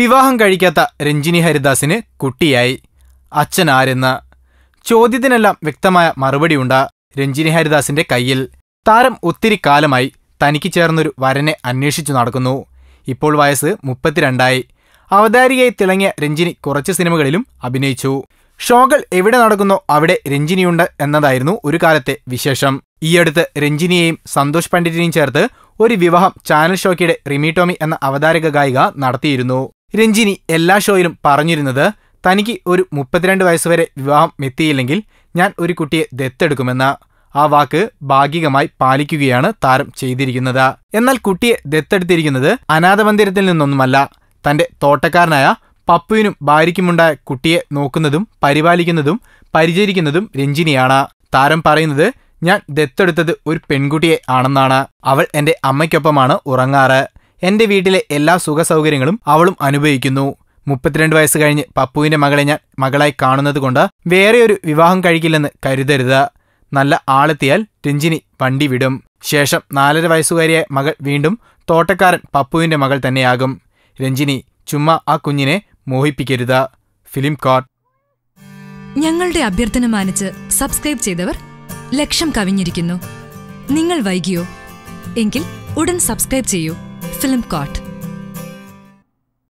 വിവാഹം കഴിക്കാത്ത രഞ്ജിനി ഹരിദാസിന് കുട്ടിയായി അച്ഛൻ ആരെന്ന ചോദ്യത്തിനെല്ലാം വ്യക്തമായ മറുപടിയുണ്ട് രഞ്ജിനി ഹരിദാസിന്റെ കയ്യിൽ താരം ഒത്തിരി കാലമായി തനിക്ക് ചേർന്നൊരു വരനെ അന്വേഷിച്ചു നടക്കുന്നു ഇപ്പോൾ വയസ്സ് മുപ്പത്തിരണ്ടായി അവതാരികയായി തിളങ്ങിയ രഞ്ജിനി കുറച്ച് സിനിമകളിലും അഭിനയിച്ചു ഷോകൾ എവിടെ നടക്കുന്നോ അവിടെ രഞ്ജിനിയുണ്ട് എന്നതായിരുന്നു ഒരു കാലത്തെ വിശേഷം ഈയടുത്ത് രഞ്ജിനിയെയും സന്തോഷ് പണ്ഡിറ്റിനെയും ചേർത്ത് ഒരു വിവാഹം ചാനൽ ഷോയ്ക്കിടെ റിമി ടോമി എന്ന അവതാരക ഗായിക നടത്തിയിരുന്നു രഞ്ജിനി എല്ലാ ഷോയിലും പറഞ്ഞിരുന്നത് തനിക്ക് ഒരു മുപ്പത്തിരണ്ട് വയസ്സുവരെ വിവാഹം എത്തിയില്ലെങ്കിൽ ഞാൻ ഒരു കുട്ടിയെ ദത്തെടുക്കുമെന്ന ആ വാക്ക് ഭാഗികമായി പാലിക്കുകയാണ് താരം ചെയ്തിരിക്കുന്നത് എന്നാൽ കുട്ടിയെ ദത്തെടുത്തിരിക്കുന്നത് അനാഥമന്ദിരത്തിൽ നിന്നൊന്നുമല്ല തന്റെ തോട്ടക്കാരനായ പപ്പുവിനും ഭാര്യയ്ക്കുമുണ്ടായ കുട്ടിയെ നോക്കുന്നതും പരിപാലിക്കുന്നതും പരിചരിക്കുന്നതും രഞ്ജിനിയാണ് താരം പറയുന്നത് ഞാൻ ദത്തെടുത്തത് ഒരു പെൺകുട്ടിയെ ആണെന്നാണ് അവൾ എൻ്റെ അമ്മയ്ക്കൊപ്പമാണ് ഉറങ്ങാറ് എൻ്റെ വീട്ടിലെ എല്ലാ സുഖ സൗകര്യങ്ങളും അവളും അനുഭവിക്കുന്നു മുപ്പത്തിരണ്ട് വയസ്സ് കഴിഞ്ഞ് പപ്പുവിന്റെ മകളെ ഞാൻ മകളായി കാണുന്നത് കൊണ്ട് വേറെ ഒരു വിവാഹം കഴിക്കില്ലെന്ന് കരുതരുത് നല്ല ആളെത്തിയാൽ രഞ്ജിനി വണ്ടി വിടും ശേഷം നാലര വയസ്സുകാരിയായ മകൾ വീണ്ടും തോട്ടക്കാരൻ പപ്പുവിന്റെ മകൾ തന്നെയാകും രഞ്ജിനി ചുമ്മാ ആ കുഞ്ഞിനെ മോഹിപ്പിക്കരുത് ഫിലിം കോർട്ട് ഞങ്ങളുടെ അഭ്യർത്ഥന മാനിച്ച് സബ്സ്ക്രൈബ് ചെയ്തവർ ലക്ഷം കവിഞ്ഞിരിക്കുന്നു നിങ്ങൾ വൈകിയോ എങ്കിൽ ഉടൻ സബ്സ്ക്രൈബ് ചെയ്യൂ ഫിലിം കോട്ട്